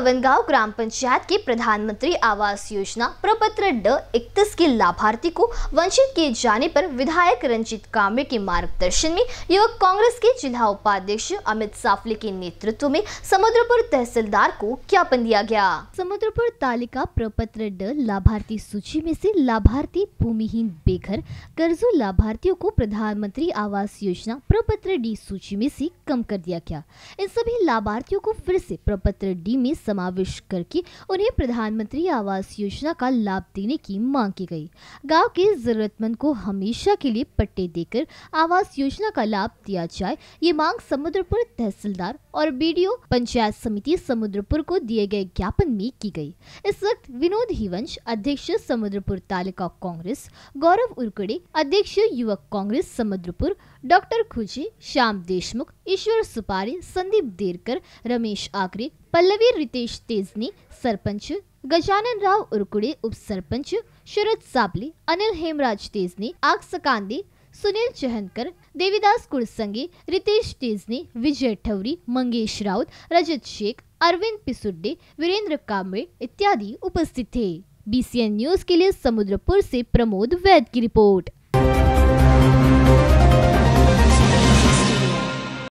पवनगांव ग्राम पंचायत के प्रधानमंत्री आवास योजना प्रपत्र ड इकतीस के लाभार्थी को वंचित किए जाने पर विधायक रंजीत कामरे के मार्गदर्शन में युवक कांग्रेस के जिला उपाध्यक्ष अमित साफले के नेतृत्व में समुद्रपुर तहसीलदार को ज्ञापन दिया गया समुद्रपुर तालिका प्रपत्र ड लाभार्थी सूची में से लाभार्थी भूमिहीन बेघर कर्जो लाभार्थियों को प्रधानमंत्री आवास योजना प्रपत्र डी सूची में से कम कर दिया गया इन सभी लाभार्थियों को फिर से प्रपत्र डी में समावेश करके उन्हें प्रधानमंत्री आवास योजना का लाभ देने की मांग की गई गांव के जरूरतमंद को हमेशा के लिए पट्टे देकर आवास योजना का लाभ दिया जाए ये मांग समुद्रपुर तहसीलदार और बी पंचायत समिति समुद्रपुर को दिए गए ज्ञापन में की गई इस वक्त विनोद हिवंश अध्यक्ष समुद्रपुर तालिका कांग्रेस गौरव उर्कड़े अध्यक्ष युवक कांग्रेस समुद्रपुर डॉक्टर खुजी श्याम देशमुख ईश्वर सुपारी संदीप देरकर रमेश आकरे पल्लवी रितेश तेजनी सरपंच गजानन राव उप सरपंच शरद साबले अनिल हेमराज तेजनी आग सकांदे सुनील चहनकर देवीदास कुड़संगे रितेश तेजनी विजय ठवरी मंगेश राउत रजत शेख अरविंद पिसुड्डे वीरेंद्र कामरे इत्यादि उपस्थित थे बीसीएन न्यूज के लिए समुद्रपुर से प्रमोद वैद की रिपोर्ट